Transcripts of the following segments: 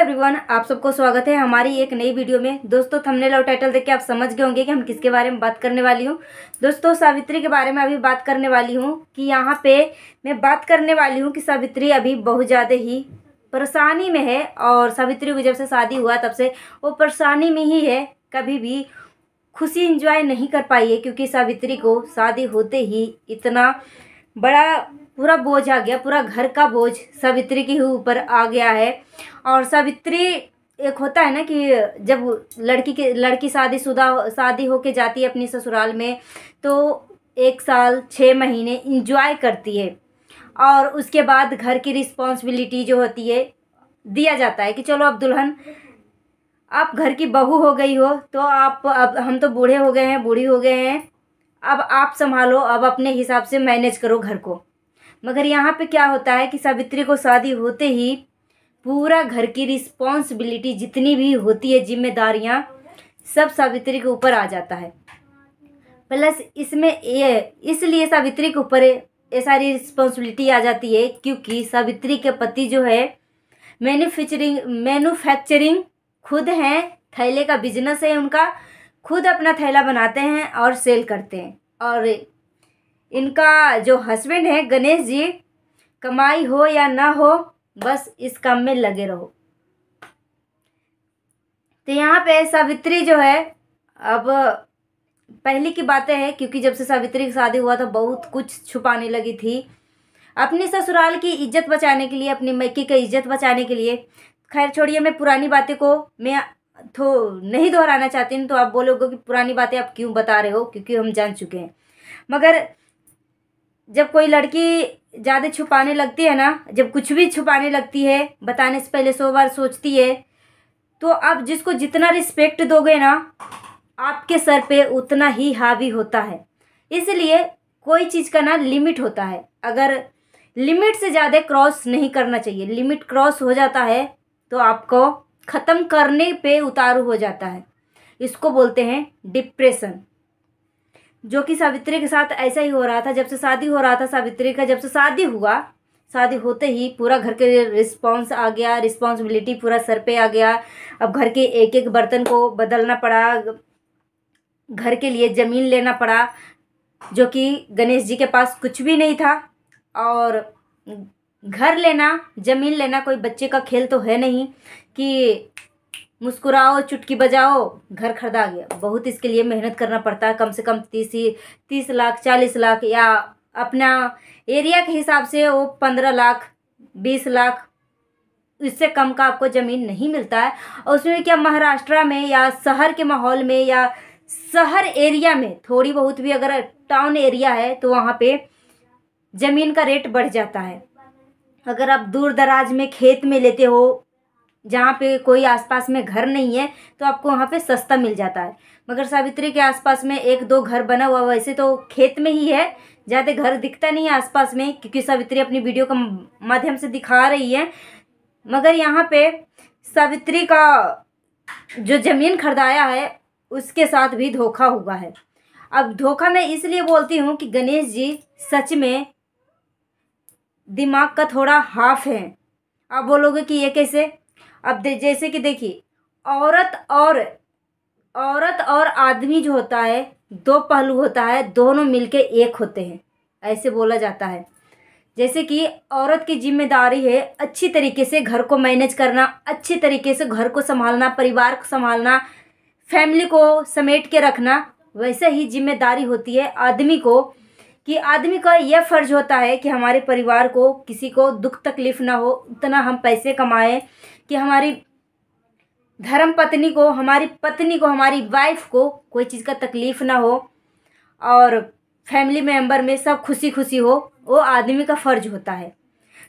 everyone आप सबको स्वागत है हमारी एक नई वीडियो में दोस्तों थंबनेल और टाइटल देख के आप समझ गए होंगे कि हम किसके बारे में बात करने वाली हूँ दोस्तों सावित्री के बारे में अभी बात करने वाली हूँ कि यहाँ पे मैं बात करने वाली हूँ कि सावित्री अभी बहुत ज़्यादा ही परेशानी में है और सावित्री को जब से शादी हुआ तब से वो परेशानी में ही है कभी भी खुशी इंजॉय नहीं कर पाई है क्योंकि सावित्री को शादी होते ही इतना बड़ा पूरा बोझ आ गया पूरा घर का बोझ सावित्री के ऊपर आ गया है और सावित्री एक होता है ना कि जब लड़की के लड़की शादी शुदा शादी होके जाती है अपनी ससुराल में तो एक साल छः महीने इंजॉय करती है और उसके बाद घर की रिस्पॉन्सिबिलिटी जो होती है दिया जाता है कि चलो अब दुल्हन आप घर की बहू हो गई हो तो आप अब हम तो बूढ़े हो गए हैं बूढ़ी हो गए हैं अब आप संभालो अब अपने हिसाब से मैनेज करो घर को मगर यहाँ पे क्या होता है कि सावित्री को शादी होते ही पूरा घर की रिस्पॉन्सिबिलिटी जितनी भी होती है जिम्मेदारियाँ सब सावित्री के ऊपर आ जाता है प्लस इसमें ये इसलिए सावित्री के ऊपर ये सारी रिस्पॉन्सिबिलिटी आ जाती है क्योंकि सावित्री के पति जो है मैन्युफैक्चरिंग मैन्युफैक्चरिंग खुद हैं थैले का बिजनेस है उनका खुद अपना थैला बनाते हैं और सेल करते हैं और इनका जो हस्बैंड है गणेश जी कमाई हो या ना हो बस इस काम में लगे रहो तो यहाँ पे सावित्री जो है अब पहले की बातें हैं क्योंकि जब से सावित्री की शादी हुआ था बहुत कुछ छुपाने लगी थी अपने ससुराल की इज्जत बचाने के लिए अपनी मैके की इज्जत बचाने के लिए खैर छोड़िए मैं पुरानी बातें को मैं तो नहीं दोहराना चाहती हूँ तो आप बोलोगे कि पुरानी बातें आप क्यों बता रहे हो क्योंकि हम जान चुके हैं मगर जब कोई लड़की ज़्यादा छुपाने लगती है ना जब कुछ भी छुपाने लगती है बताने से पहले सौ बार सोचती है तो आप जिसको जितना रिस्पेक्ट दोगे ना आपके सर पे उतना ही हावी होता है इसलिए कोई चीज़ का ना लिमिट होता है अगर लिमिट से ज़्यादा क्रॉस नहीं करना चाहिए लिमिट क्रॉस हो जाता है तो आपको ख़त्म करने पे उतारू हो जाता है इसको बोलते हैं डिप्रेशन जो कि सावित्री के साथ ऐसा ही हो रहा था जब से शादी हो रहा था सावित्री का जब से शादी हुआ शादी होते ही पूरा घर के रिस्पॉन्स आ गया रिस्पॉन्सिबिलिटी पूरा सर पे आ गया अब घर के एक एक बर्तन को बदलना पड़ा घर के लिए ज़मीन लेना पड़ा जो कि गणेश जी के पास कुछ भी नहीं था और घर लेना ज़मीन लेना कोई बच्चे का खेल तो है नहीं कि मुस्कुराओ चुटकी बजाओ घर खरीदा गया बहुत इसके लिए मेहनत करना पड़ता है कम से कम तीस ही तीस लाख चालीस लाख या अपना एरिया के हिसाब से वो पंद्रह लाख बीस लाख इससे कम का आपको ज़मीन नहीं मिलता है और उसमें क्या महाराष्ट्र में या शहर के माहौल में या शहर एरिया में थोड़ी बहुत भी अगर टाउन एरिया है तो वहाँ पे ज़मीन का रेट बढ़ जाता है अगर आप दूर दराज में खेत में लेते हो जहाँ पे कोई आसपास में घर नहीं है तो आपको वहाँ पे सस्ता मिल जाता है मगर सावित्री के आसपास में एक दो घर बना हुआ वैसे तो खेत में ही है ज़्यादा घर दिखता नहीं है आसपास में क्योंकि सावित्री अपनी वीडियो का माध्यम से दिखा रही है मगर यहाँ पे सावित्री का जो ज़मीन खरीदाया है उसके साथ भी धोखा हुआ है अब धोखा मैं इसलिए बोलती हूँ कि गणेश जी सच में दिमाग का थोड़ा हाफ है आप बोलोगे कि ये कैसे अब दे जैसे कि देखिए औरत और औरत और आदमी जो होता है दो पहलू होता है दोनों मिलके एक होते हैं ऐसे बोला जाता है जैसे कि औरत की जिम्मेदारी है अच्छी तरीके से घर को मैनेज करना अच्छी तरीके से घर को संभालना परिवार को संभालना फैमिली को समेट के रखना वैसे ही जिम्मेदारी होती है आदमी को कि आदमी का यह फ़र्ज़ होता है कि हमारे परिवार को किसी को दुख तकलीफ़ ना हो उतना हम पैसे कमाएं कि हमारी धर्म पत्नी को हमारी पत्नी को हमारी वाइफ को कोई चीज़ का तकलीफ़ ना हो और फैमिली मेम्बर में सब खुशी खुशी हो वो आदमी का फ़र्ज होता है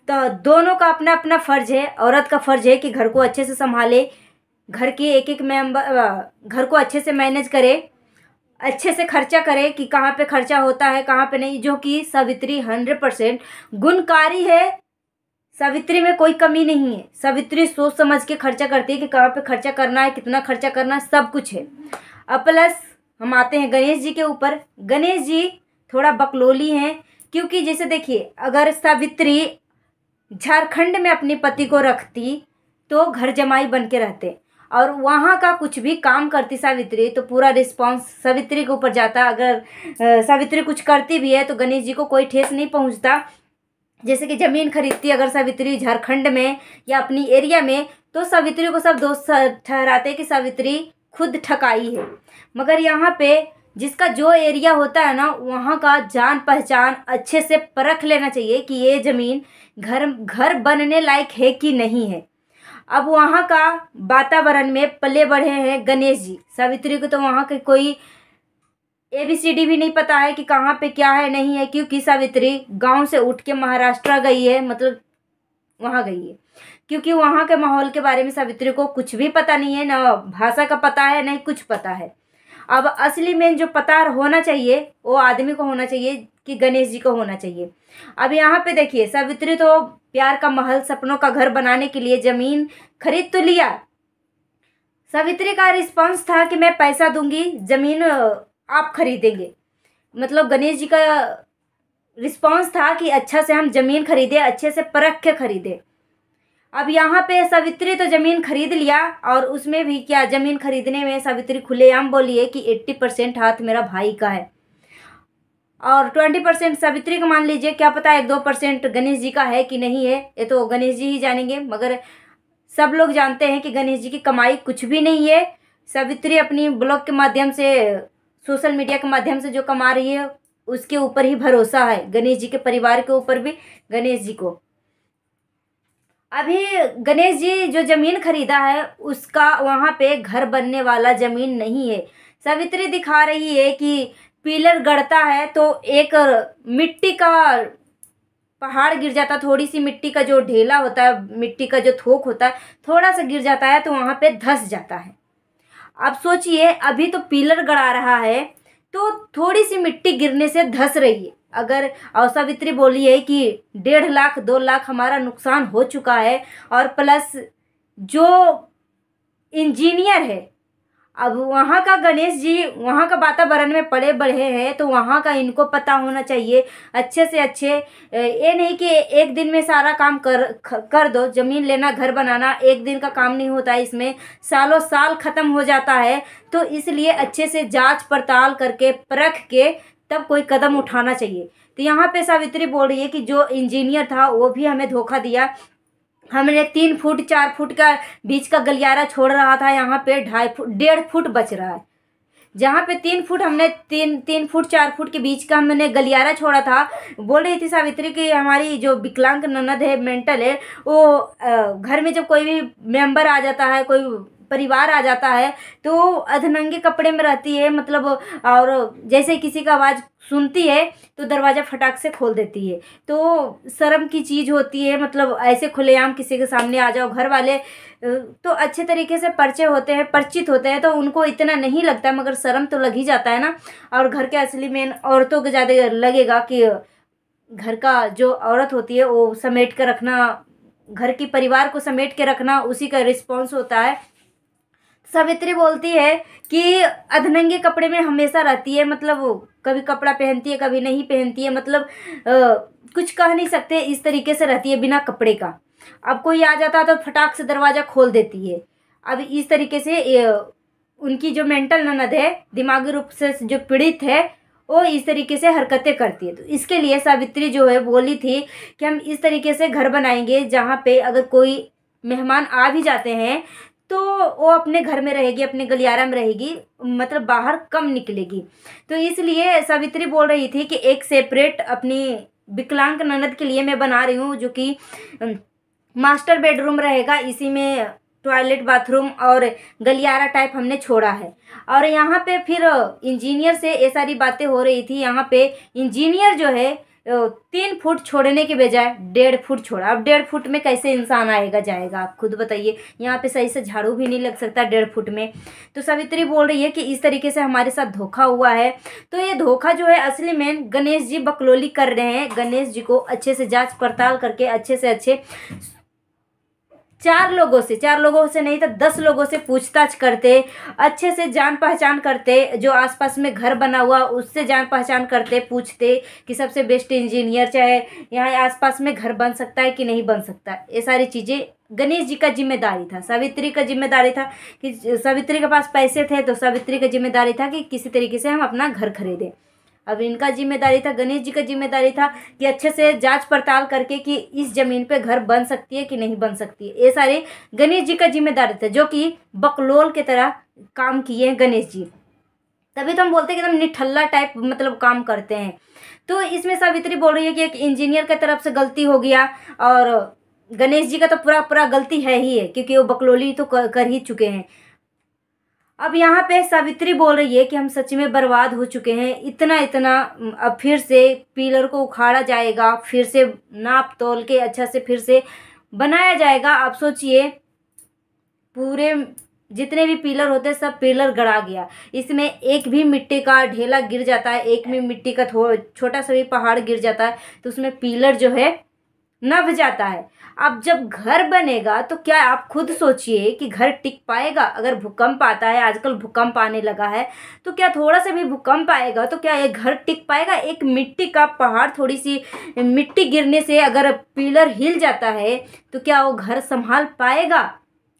तो दोनों का अपना अपना फ़र्ज है औरत का फ़र्ज है कि घर को अच्छे से संभाले घर के एक एक मेंबर घर को अच्छे से मैनेज करे अच्छे से खर्चा करें कि कहाँ पे खर्चा होता है कहाँ पे नहीं जो कि सावित्री हंड्रेड परसेंट गुणकारी है सावित्री में कोई कमी नहीं है सावित्री सोच समझ के खर्चा करती है कि कहाँ पे खर्चा करना है कितना खर्चा करना है सब कुछ है अब प्लस हम आते हैं गणेश जी के ऊपर गणेश जी थोड़ा बकलोली हैं क्योंकि जैसे देखिए अगर सावित्री झारखंड में अपने पति को रखती तो घर जमाई बन के रहते और वहाँ का कुछ भी काम करती सावित्री तो पूरा रिस्पॉन्स सावित्री के ऊपर जाता अगर सावित्री कुछ करती भी है तो गणेश जी को कोई ठेस नहीं पहुँचता जैसे कि ज़मीन खरीदती अगर सावित्री झारखंड में या अपनी एरिया में तो सावित्री को सब दोस्त ठहराते कि सावित्री खुद ठकाई है मगर यहाँ पे जिसका जो एरिया होता है ना वहाँ का जान पहचान अच्छे से परख लेना चाहिए कि ये ज़मीन घर घर बनने लायक है कि नहीं है अब वहाँ का वातावरण में पले बढ़े हैं गणेश जी सावित्री को तो वहाँ के कोई ए बी सी डी भी नहीं पता है कि कहाँ पे क्या है नहीं है क्योंकि सावित्री गांव से उठ के महाराष्ट्र गई है मतलब वहाँ गई है क्योंकि वहाँ के माहौल के बारे में सावित्री को कुछ भी पता नहीं है ना भाषा का पता है ना ही कुछ पता है अब असली में जो पता होना चाहिए वो आदमी को होना चाहिए कि गणेश जी को होना चाहिए अब यहाँ पे देखिए सावित्री तो प्यार का महल सपनों का घर बनाने के लिए ज़मीन खरीद तो लिया सावित्री का रिस्पांस था कि मैं पैसा दूंगी ज़मीन आप खरीदेंगे मतलब गणेश जी का रिस्पांस था कि अच्छा से हम ज़मीन खरीदे अच्छे से परख के खरीदे अब यहाँ पे सावित्री तो ज़मीन खरीद लिया और उसमें भी क्या ज़मीन खरीदने में सावित्री खुलेआम बोली है कि एट्टी परसेंट हाथ मेरा भाई का है और ट्वेंटी परसेंट सावित्री का मान लीजिए क्या पता एक दो परसेंट गणेश जी का है कि नहीं है ये तो गणेश जी ही जानेंगे मगर सब लोग जानते हैं कि गणेश जी की कमाई कुछ भी नहीं है सावित्री अपनी ब्लॉग के माध्यम से सोशल मीडिया के माध्यम से जो कमा रही है उसके ऊपर ही भरोसा है गणेश जी के परिवार के ऊपर भी गणेश जी को अभी गणेश जी जो ज़मीन खरीदा है उसका वहाँ पे घर बनने वाला ज़मीन नहीं है सावित्री दिखा रही है कि पिलर गढ़ता है तो एक मिट्टी का पहाड़ गिर जाता थोड़ी सी मिट्टी का जो ढेला होता है मिट्टी का जो थोक होता है थोड़ा सा गिर जाता है तो वहाँ पे धस जाता है अब सोचिए अभी तो पिलर गड़ा रहा है तो थोड़ी सी मिट्टी गिरने से धस रही है अगर अवसावित्री बोली है कि डेढ़ लाख दो लाख हमारा नुकसान हो चुका है और प्लस जो इंजीनियर है अब वहाँ का गणेश जी वहाँ का वातावरण में पड़े बढ़े हैं तो वहाँ का इनको पता होना चाहिए अच्छे से अच्छे ये नहीं कि एक दिन में सारा काम कर कर दो ज़मीन लेना घर बनाना एक दिन का काम नहीं होता है इसमें सालों साल ख़त्म हो जाता है तो इसलिए अच्छे से जांच पड़ताल करके परख के तब कोई कदम उठाना चाहिए तो यहाँ पे सावित्री बोल रही है कि जो इंजीनियर था वो भी हमें धोखा दिया हमने तीन फुट चार फुट का बीच का गलियारा छोड़ रहा था यहाँ पे ढाई फुट डेढ़ फुट बच रहा है जहाँ पे तीन फुट हमने तीन तीन फुट चार फुट के बीच का हमने गलियारा छोड़ा था बोल रही थी सावित्री कि हमारी जो विकलांग ननद है मेंटल है वो घर में जब कोई भी मेंबर आ जाता है कोई परिवार आ जाता है तो अधनंगे कपड़े में रहती है मतलब और जैसे किसी का आवाज़ सुनती है तो दरवाज़ा फटाक से खोल देती है तो शर्म की चीज़ होती है मतलब ऐसे खुलेआम किसी के सामने आ जाओ घर वाले तो अच्छे तरीके से परिचय होते हैं परिचित होते हैं तो उनको इतना नहीं लगता मगर शर्म तो लग ही जाता है ना और घर के असली मेन औरतों को ज़्यादा लगेगा कि घर का जो औरत होती है वो समेट कर रखना घर की परिवार को समेट के रखना उसी का रिस्पॉन्स होता है सावित्री बोलती है कि अधनंगे कपड़े में हमेशा रहती है मतलब वो कभी कपड़ा पहनती है कभी नहीं पहनती है मतलब आ, कुछ कह नहीं सकते इस तरीके से रहती है बिना कपड़े का अब कोई आ जाता है तो फटाक से दरवाज़ा खोल देती है अब इस तरीके से उनकी जो मेंटल ननद है दिमागी रूप से जो पीड़ित है वो इस तरीके से हरकतें करती है तो इसके लिए सावित्री जो है बोली थी कि हम इस तरीके से घर बनाएंगे जहाँ पे अगर कोई मेहमान आ भी जाते हैं तो वो अपने घर में रहेगी अपने गलियारा में रहेगी मतलब बाहर कम निकलेगी तो इसलिए सावित्री बोल रही थी कि एक सेपरेट अपनी विकलांग ननद के लिए मैं बना रही हूँ जो कि मास्टर बेडरूम रहेगा इसी में टॉयलेट बाथरूम और गलियारा टाइप हमने छोड़ा है और यहाँ पे फिर इंजीनियर से ये सारी बातें हो रही थी यहाँ पे इंजीनियर जो है तो तीन फुट छोड़ने के बजाय डेढ़ फुट छोड़ा अब डेढ़ फुट में कैसे इंसान आएगा जाएगा आप खुद बताइए यहाँ पे सही से झाड़ू भी नहीं लग सकता डेढ़ फुट में तो सावित्री बोल रही है कि इस तरीके से हमारे साथ धोखा हुआ है तो ये धोखा जो है असली में गणेश जी बकलोली कर रहे हैं गणेश जी को अच्छे से जाँच पड़ताल करके अच्छे से अच्छे चार लोगों से चार लोगों से नहीं तो दस लोगों से पूछताछ करते अच्छे से जान पहचान करते जो आसपास में घर बना हुआ उससे जान पहचान करते पूछते कि सबसे बेस्ट इंजीनियर चाहे यहाँ आसपास में घर बन सकता है कि नहीं बन सकता ये सारी चीज़ें गणेश जी का जिम्मेदारी था सावित्री का जिम्मेदारी था कि सावित्री के पास पैसे थे तो सावित्री का जिम्मेदारी था कि किसी तरीके से हम अपना घर खरीदें अब इनका जिम्मेदारी था गणेश जी का जिम्मेदारी था कि अच्छे से जांच पड़ताल करके कि इस ज़मीन पे घर बन सकती है कि नहीं बन सकती है ये सारे गणेश जी का जिम्मेदारी था जो कि बकलोल के तरह काम किए हैं गणेश जी तभी तो हम बोलते हैं कि एकदम निठल्ला टाइप मतलब काम करते हैं तो इसमें सावित्री बोल रही है कि एक इंजीनियर की तरफ से गलती हो गया और गणेश जी का तो पूरा पूरा गलती है ही है क्योंकि वो बकलोली तो कर ही चुके हैं अब यहाँ पे सावित्री बोल रही है कि हम सच में बर्बाद हो चुके हैं इतना इतना अब फिर से पिलर को उखाड़ा जाएगा फिर से नाप तोल के अच्छा से फिर से बनाया जाएगा आप सोचिए पूरे जितने भी पिलर होते हैं सब पिलर गड़ा गया इसमें एक भी मिट्टी का ढेला गिर जाता है एक भी मिट्टी का थो छोटा सा भी पहाड़ गिर जाता है तो उसमें पिलर जो है नभ जाता है अब जब घर बनेगा तो क्या आप खुद सोचिए कि घर टिक पाएगा अगर भूकंप आता है आजकल भूकंप आने लगा है तो क्या थोड़ा सा भी भूकंप आएगा तो क्या ये घर टिक पाएगा एक मिट्टी का पहाड़ थोड़ी सी मिट्टी गिरने से अगर पिलर हिल जाता है तो क्या वो घर संभाल पाएगा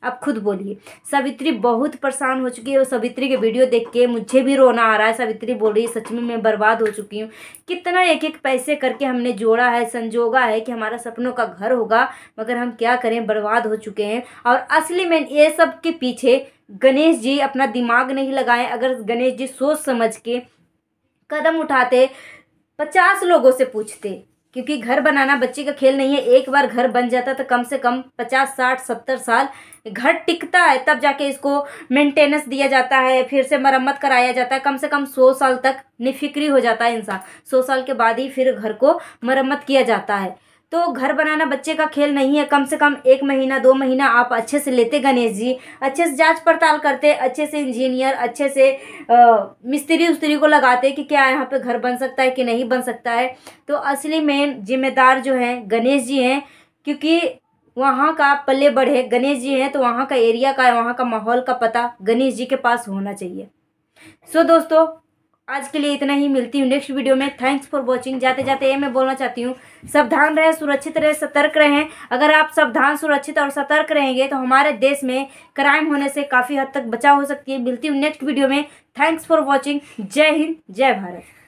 अब खुद बोलिए सावित्री बहुत परेशान हो चुकी है और सावित्री के वीडियो देख के मुझे भी रोना आ रहा है सावित्री बोल रही है सच में मैं बर्बाद हो चुकी हूँ कितना एक एक पैसे करके हमने जोड़ा है संजोगा है कि हमारा सपनों का घर होगा मगर हम क्या करें बर्बाद हो चुके हैं और असली में ये सब के पीछे गणेश जी अपना दिमाग नहीं लगाए अगर गणेश जी सोच समझ के कदम उठाते पचास लोगों से पूछते क्योंकि घर बनाना बच्चे का खेल नहीं है एक बार घर बन जाता तो कम से कम पचास साठ सत्तर साल घर टिकता है तब जाके इसको मेंटेनेंस दिया जाता है फिर से मरम्मत कराया जाता है कम से कम सौ साल तक निफिक्री हो जाता है इंसान सौ साल के बाद ही फिर घर को मरम्मत किया जाता है तो घर बनाना बच्चे का खेल नहीं है कम से कम एक महीना दो महीना आप अच्छे से लेते गणेश जी अच्छे से जांच पड़ताल करते अच्छे से इंजीनियर अच्छे से मिस्त्री उस्त्री को लगाते कि क्या यहाँ पे घर बन सकता है कि नहीं बन सकता है तो असली मेन जिम्मेदार जो हैं गणेश जी हैं क्योंकि वहाँ का पल्ले बढ़े गणेश जी हैं तो वहाँ का एरिया का वहाँ का माहौल का पता गणेश जी के पास होना चाहिए सो दोस्तों आज के लिए इतना ही मिलती हूँ नेक्स्ट वीडियो में थैंक्स फॉर वॉचिंग जाते जाते ये मैं बोलना चाहती हूँ सावधान रहें सुरक्षित रहें सतर्क रहें अगर आप सावधान सुरक्षित और सतर्क रहेंगे तो हमारे देश में क्राइम होने से काफ़ी हद तक बचाव हो सकती है मिलती हूँ नेक्स्ट वीडियो में थैंक्स फॉर वॉचिंग जय हिंद जय भारत